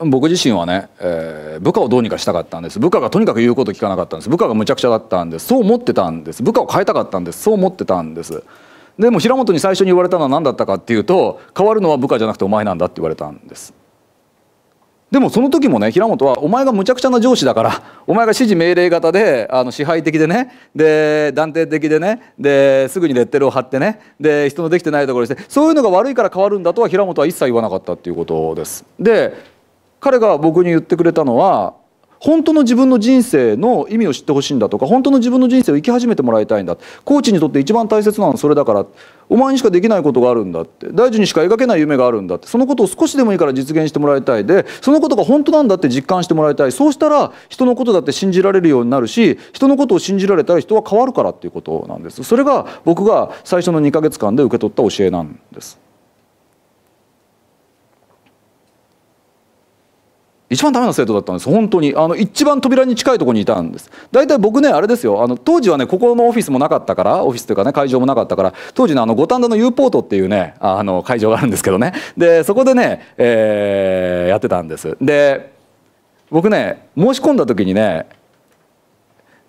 僕自身はね、えー、部下をどうにかしたかったんです部下がとにかく言うこと聞かなかったんです部下がむちゃくちゃだったんですそう思ってたんです部下を変えたかったんですそう思ってたんですでも平本に最初に言われたのは何だったかっていうと変わるのは部下じゃなくてお前なんだって言われたんですでもその時もね平本はお前がむちゃくちゃな上司だからお前が指示命令型であの支配的でねで断定的でねですぐにレッテルを貼ってねで人のできてないところにしてそういうのが悪いから変わるんだとは平本は一切言わなかったっていうことです。で彼が僕に言ってくれたのは本当の自分の人生の意味を知ってほしいんだとか本当の自分の人生を生き始めてもらいたいんだコーチにとって一番大切なのはそれだからお前にしかできないことがあるんだって大事にしか描けない夢があるんだってそのことを少しでもいいから実現してもらいたいでそのことが本当なんだって実感してもらいたいそうしたら人のことだって信じられるようになるし人のことを信じられたら人は変わるからっていうことなんですそれが僕が最初の2ヶ月間で受け取った教えなんです。一番ダメな生徒だったんです本当にあの一番扉に近いとこにいたんです大体僕ねあれですよあの当時はねここのオフィスもなかったからオフィスというかね会場もなかったから当時のあの五反田の U ポートっていうねあの会場があるんですけどねでそこでね、えー、やってたんですで僕ね申し込んだ時にね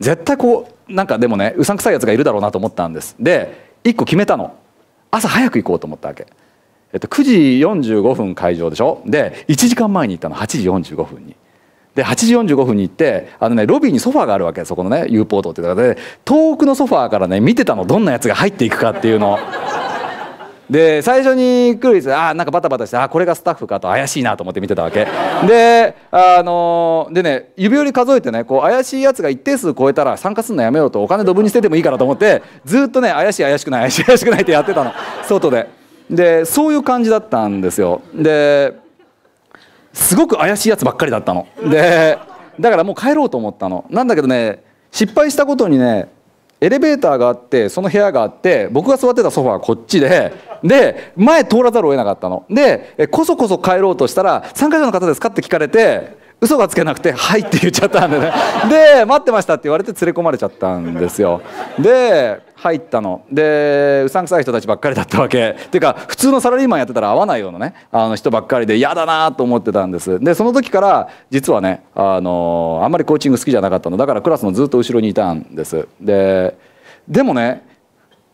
絶対こうなんかでもねうさんくさいやつがいるだろうなと思ったんですで1個決めたの朝早く行こうと思ったわけ。えっと、9時45分会場でしょで1時間前に行ったの8時45分に。で8時45分に行ってあの、ね、ロビーにソファーがあるわけそこのね U ポートってとこで遠くのソファーからね見てたのどんなやつが入っていくかっていうの。で最初に来る人あなんかバタバタしてあこれがスタッフかと怪しいなと思って見てたわけであのー、でね指折り数えてねこう怪しいやつが一定数超えたら参加するのやめようとお金ドブに捨ててもいいからと思ってずっとね怪しい怪しくない怪しい怪しくないってやってたの外で。でそういう感じだったんですよですごく怪しいやつばっかりだったのでだからもう帰ろうと思ったのなんだけどね失敗したことにねエレベーターがあってその部屋があって僕が座ってたソファーはこっちでで前通らざるを得なかったのでこそこそ帰ろうとしたら「参加者の方ですか?」って聞かれて嘘がつけなくて「はい」って言っちゃったんでねで「待ってました」って言われて連れ込まれちゃったんですよで入ったのでうさんくさい人たちばっかりだったわけっていうか普通のサラリーマンやってたら合わないようなねあの人ばっかりで嫌だなと思ってたんですでその時から実はねあのあんまりコーチング好きじゃなかったのだからクラスのずっと後ろにいたんですででもね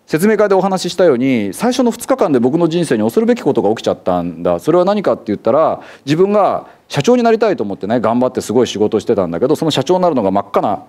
説明会でお話ししたように最初の2日間で僕の人生に恐るべきことが起きちゃったんだそれは何かって言ったら自分が社長になりたいと思ってね頑張ってすごい仕事してたんだけどその社長になるのが真っ赤な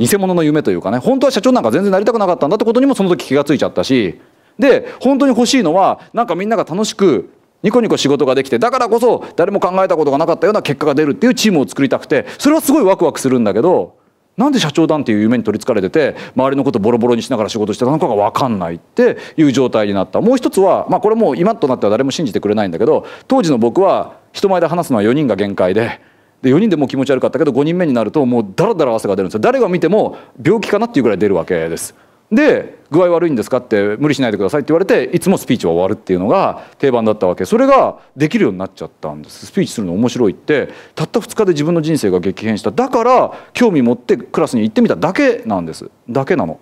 偽物の夢というかね本当は社長なんか全然なりたくなかったんだってことにもその時気が付いちゃったしで本当に欲しいのはなんかみんなが楽しくニコニコ仕事ができてだからこそ誰も考えたことがなかったような結果が出るっていうチームを作りたくてそれはすごいワクワクするんだけどなんで社長なんていう夢に取りつかれてて周りのことボロボロにしながら仕事してたのかが分かんないっていう状態になったもう一つは、まあ、これもう今となっては誰も信じてくれないんだけど当時の僕は人前で話すのは4人が限界で。で4人でもう気持ち悪かったけど5人目になるともうダラダラ汗が出るんですよ誰が見ても病気かなっていうぐらい出るわけですで具合悪いんですかって無理しないでくださいって言われていつもスピーチは終わるっていうのが定番だったわけそれができるようになっちゃったんですスピーチするの面白いってたった2日で自分の人生が激変しただから興味持ってクラスに行ってみただけなんですだけなの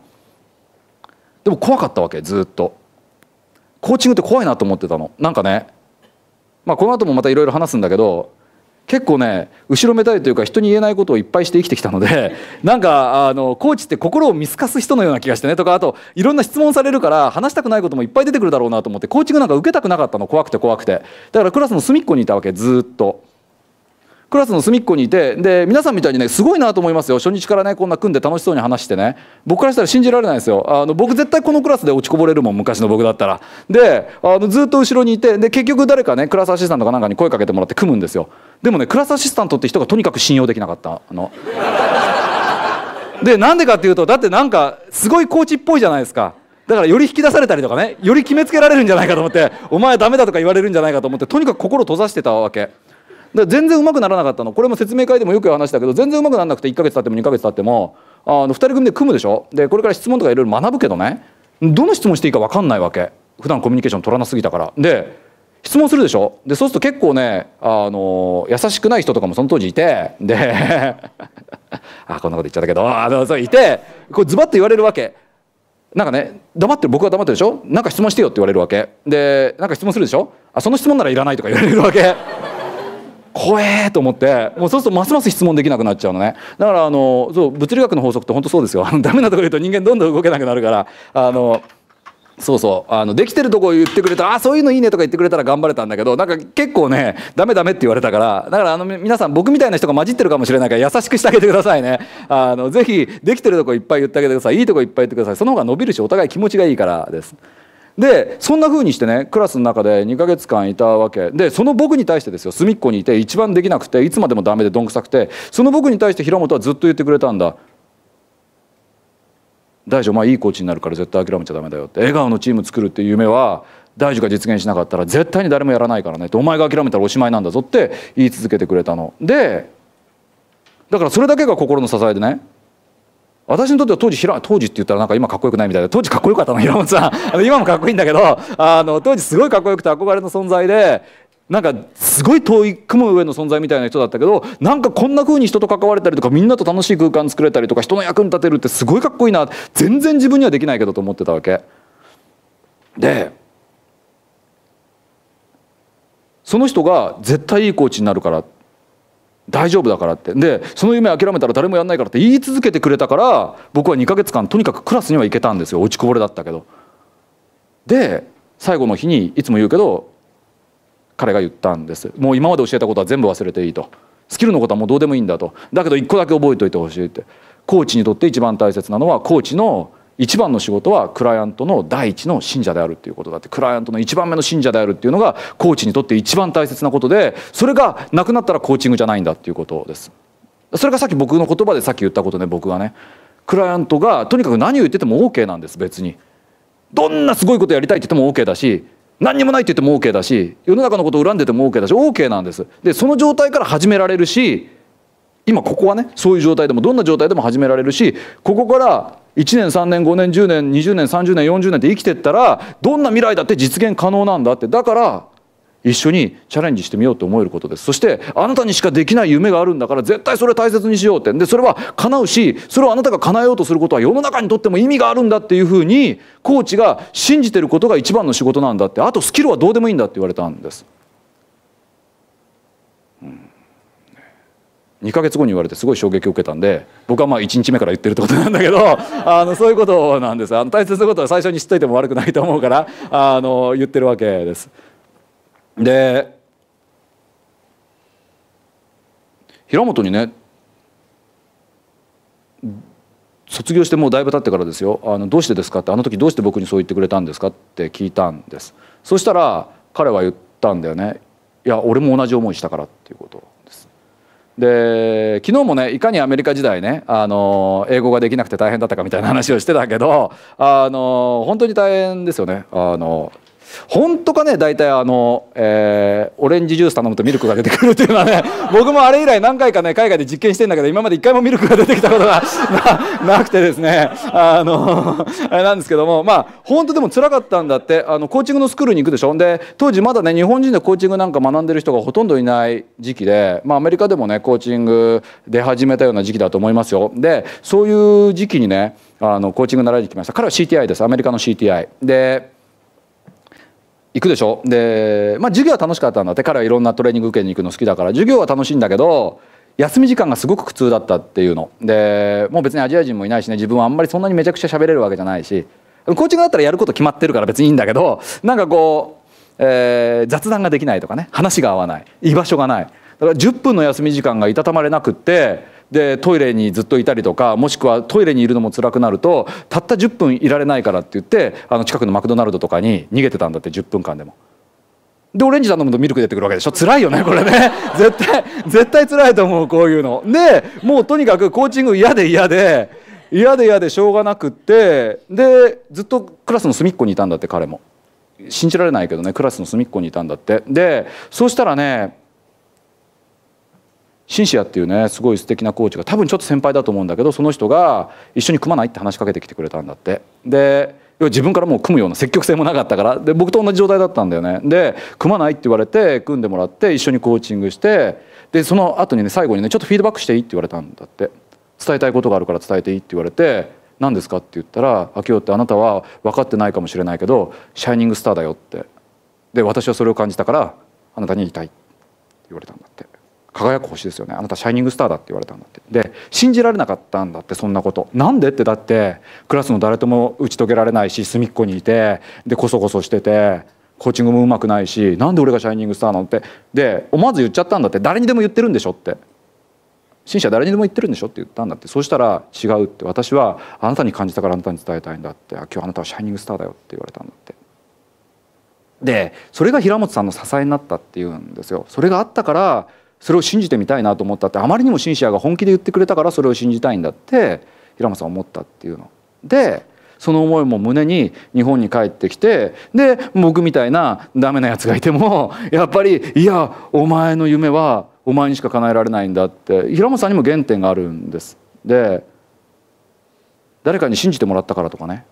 でも怖かったわけずっとコーチングって怖いなと思ってたのなんかねまあこの後もまたいろいろ話すんだけど結構ね後ろめたいというか人に言えないことをいっぱいして生きてきたので なんかあのコーチって心を見透かす人のような気がしてねとかあといろんな質問されるから話したくないこともいっぱい出てくるだろうなと思ってコーチングなんか受けたくなかったの怖くて怖くてだからクラスの隅っこにいたわけずっと。クラスの隅っこにいてで皆さんみたいにねすごいなと思いますよ初日からねこんな組んで楽しそうに話してね僕からしたら信じられないですよあの僕絶対このクラスで落ちこぼれるもん昔の僕だったらであのずっと後ろにいてで結局誰かねクラスアシスタントかなんかに声かけてもらって組むんですよでもねクラスアシスタントって人がとにかく信用できなかったのでなんでかっていうとだってなんかすごいコーチっぽいじゃないですかだからより引き出されたりとかねより決めつけられるんじゃないかと思ってお前ダメだとか言われるんじゃないかと思ってとにかく心閉ざしてたわけで全然うまくならなかったのこれも説明会でもよく話したけど全然うまくならなくて1ヶ月経っても2ヶ月経ってもあの2人組で組むでしょでこれから質問とかいろいろ学ぶけどねどの質問していいか分かんないわけ普段コミュニケーション取らなすぎたから。で質問するでしょでそうすると結構ね、あの優しくない人とかもその当時いてで あこんなこと言っちゃったけどあそういてこうズバッと言われるわけなんかね黙ってる僕が黙ってるでしょなんか質問してよって言われるわけでなんか質問するでしょあその質問ならいらないとか言われるわけ。怖えと思ってもうそうするとますます質問できなくなっちゃうのねだからあのそう物理学の法則って本当そうですよダメなとこ言うと人間どんどん動けなくなるからあのそうそうあのできてるとこ言ってくれたら「あそういうのいいね」とか言ってくれたら頑張れたんだけどなんか結構ね「ダメダメ」って言われたからだからあの皆さん僕みたいな人が混じってるかもしれないから優しくしてあげてくださいねあのぜひできてるとこいっぱい言ってあげてくださいいいとこいっぱい言ってくださいその方が伸びるしお互い気持ちがいいからです。でそんな風にしてねクラスの中で2ヶ月間いたわけでその僕に対してですよ隅っこにいて一番できなくていつまでもダメでどんくさくてその僕に対して平本はずっと言ってくれたんだ大樹お前いいコーチになるから絶対諦めちゃダメだよって笑顔のチーム作るっていう夢は大樹が実現しなかったら絶対に誰もやらないからねってお前が諦めたらおしまいなんだぞって言い続けてくれたのでだからそれだけが心の支えでね私にとっては当時当時って言ったらなんか今かっこよくないみたいで当時かっこよかったの平本さん 今もかっこいいんだけど あの当時すごいかっこよくて憧れの存在でなんかすごい遠い雲上の存在みたいな人だったけどなんかこんな風に人と関われたりとかみんなと楽しい空間作れたりとか人の役に立てるってすごいかっこいいな全然自分にはできないけどと思ってたわけ。でその人が絶対いいコーチになるからって。大丈夫だからってでその夢諦めたら誰もやんないからって言い続けてくれたから僕は2ヶ月間とにかくクラスには行けたんですよ落ちこぼれだったけど。で最後の日にいつも言うけど彼が言ったんですもう今まで教えたことは全部忘れていいとスキルのことはもうどうでもいいんだとだけど一個だけ覚えておいてほしいってコーチにとって一番大切なのはコーチの一番の仕事はクライアントの第一の信者であるっていうことだってクライアントの一番目の信者であるっていうのがコーチにとって一番大切なことでそれがなくなったらコーチングじゃないんだっていうことですそれがさっき僕の言葉でさっき言ったことね僕がねクライアントがとにかく何を言ってても OK なんです別にどんなすごいことやりたいって言っても OK だし何にもないって言っても OK だし世の中のことを恨んでても OK だし OK なんですでその状態から始められるし今ここはねそういう状態でもどんな状態でも始められるしここから1年3年5年10年20年30年40年って生きてったらどんな未来だって実現可能なんだってだから一緒にチャレンジしてみようと思えることですそしてあなたにしかできない夢があるんだから絶対それ大切にしようってでそれは叶うしそれをあなたが叶えようとすることは世の中にとっても意味があるんだっていうふうにコーチが信じてることが一番の仕事なんだってあとスキルはどうでもいいんだって言われたんです。2か月後に言われてすごい衝撃を受けたんで僕はまあ1日目から言ってるってことなんだけど あのそういうことなんですあの大切なことは最初に知っといても悪くないと思うからあの言ってるわけです。で平本にね卒業してもうだいぶ経ってからですよ「あのどうしてですか?」って「あの時どうして僕にそう言ってくれたんですか?」って聞いたんですそしたら彼は言ったんだよね「いや俺も同じ思いしたから」っていうことで昨日もねいかにアメリカ時代ねあの英語ができなくて大変だったかみたいな話をしてたけどあの本当に大変ですよねあの本当かね大体あの、えー、オレンジジュース頼むとミルクが出てくるっていうのはね 僕もあれ以来何回かね海外で実験してんだけど今まで一回もミルクが出てきたことが なくてですねあの あれなんですけどもまあ本当でもつらかったんだってあのコーチングのスクールに行くでしょで当時まだね日本人でコーチングなんか学んでる人がほとんどいない時期で、まあ、アメリカでもねコーチング出始めたような時期だと思いますよ。でそういう時期にねあのコーチング習いに来ました彼は CTI ですアメリカの CTI。で行くでしょで、まあ、授業は楽しかったんだって彼はいろんなトレーニング受けに行くの好きだから授業は楽しいんだけど休み時間がすごく苦痛だったっていうのでもう別にアジア人もいないしね自分はあんまりそんなにめちゃくちゃ喋れるわけじゃないしコーチングだったらやること決まってるから別にいいんだけどなんかこう、えー、雑談ができないとかね話が合わない居場所がないだから10分の休み時間がいたたまれなくってでトイレにずっといたりとかもしくはトイレにいるのも辛くなるとたった10分いられないからって言ってあの近くのマクドナルドとかに逃げてたんだって10分間でも。でオレンジ頼むとミルク出てくるわけでしょ辛いよねこれね 絶対絶対辛いと思うこういうのでもうとにかくコーチング嫌で嫌で嫌で嫌でしょうがなくってでずっとクラスの隅っこにいたんだって彼も信じられないけどねクラスの隅っこにいたんだってでそうしたらねシンシアっていうねすごい素敵なコーチが多分ちょっと先輩だと思うんだけどその人が一緒に組まないって話しかけてきてくれたんだってで自分からもう組むような積極性もなかったからで僕と同じ状態だったんだよねで組まないって言われて組んでもらって一緒にコーチングしてでその後にね最後にねちょっとフィードバックしていいって言われたんだって伝えたいことがあるから伝えていいって言われて何ですかって言ったら「秋夫ってあなたは分かってないかもしれないけどシャイニングスターだよ」ってで私はそれを感じたからあなたに言いたいって言われたんだって輝く星ですよねあなたシャイニングスターだって言われたんだってで信じられなかったんだってそんなことなんでってだってクラスの誰とも打ち解けられないし隅っこにいてでこそこそしててコーチングもうまくないしなんで俺がシャイニングスターなんてで思わず言っちゃったんだって誰にでも言ってるんでしょって信者誰にでも言ってるんでしょって言ったんだってそうしたら違うって私はあなたに感じたからあなたに伝えたいんだって今日あなたはシャイニングスターだよって言われたんだってでそれが平本さんの支えになったっていうんですよそれがあったからそれを信じてみたいなと思ったってあまりにもシンシアが本気で言ってくれたからそれを信じたいんだって平間さん思ったっていうの。でその思いも胸に日本に帰ってきてで僕みたいなダメなやつがいてもやっぱりいやお前の夢はお前にしか叶えられないんだって平本さんにも原点があるんです。で誰かに信じてもらったからとかね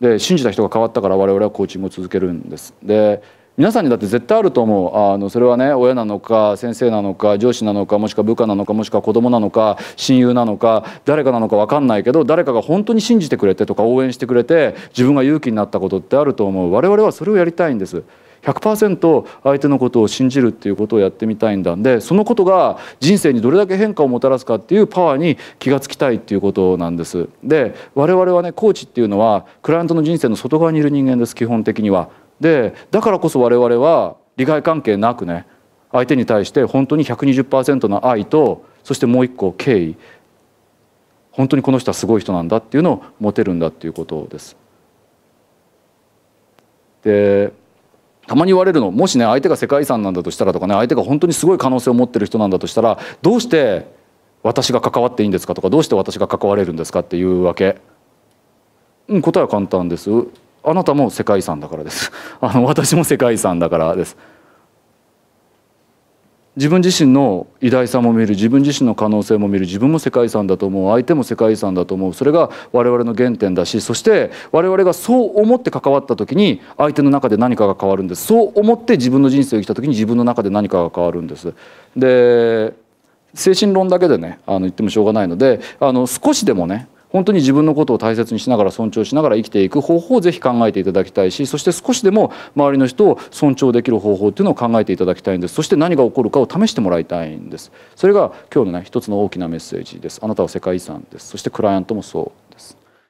で信じた人が変わったから我々はコーチングを続けるんです。で皆さんにだって絶対あると思うあのそれはね親なのか先生なのか上司なのかもしくは部下なのかもしくは子供なのか親友なのか誰かなのか分かんないけど誰かが本当に信じてくれてとか応援してくれて自分が勇気になったことってあると思う我々はそれをやりたいんです。100%相手のことを信じるっていうことをやってみたいんだんでそのことが人生にどれだけ変化をもたらすかっていうパワーに気がつきたいっていうことなんですで我々はねコーチっていうのはクライアントの人生の外側にいる人間です基本的にはでだからこそ我々は利害関係なくね相手に対して本当に120%の愛とそしてもう一個敬意本当にこの人はすごい人なんだっていうのを持てるんだっていうことです。でたまに言われるのもしね相手が世界遺産なんだとしたらとかね相手が本当にすごい可能性を持ってる人なんだとしたらどうして私が関わっていいんですかとかどうして私が関われるんですかっていうわけ、うん、答えは簡単ですあなたも世界遺産だからです あの私も世界遺産だからです自分自身の偉大さも見る自分自身の可能性も見る自分も世界遺産だと思う相手も世界遺産だと思うそれが我々の原点だしそして我々がそう思って関わった時に相手の中で何かが変わるんですそう思って自分の人生を生きた時に自分の中で何かが変わるんです。で精神論だけでねあの言ってもしょうがないのであの少しでもね本当に自分のことを大切にしながら尊重しながら生きていく方法をぜひ考えていただきたいしそして少しでも周りの人を尊重できる方法っていうのを考えていただきたいんですそして何が起こるかを試してもらいたいんですそれが今日のね一つの大きなメッセージですあなたは世界遺産ですそしてクライアントもそう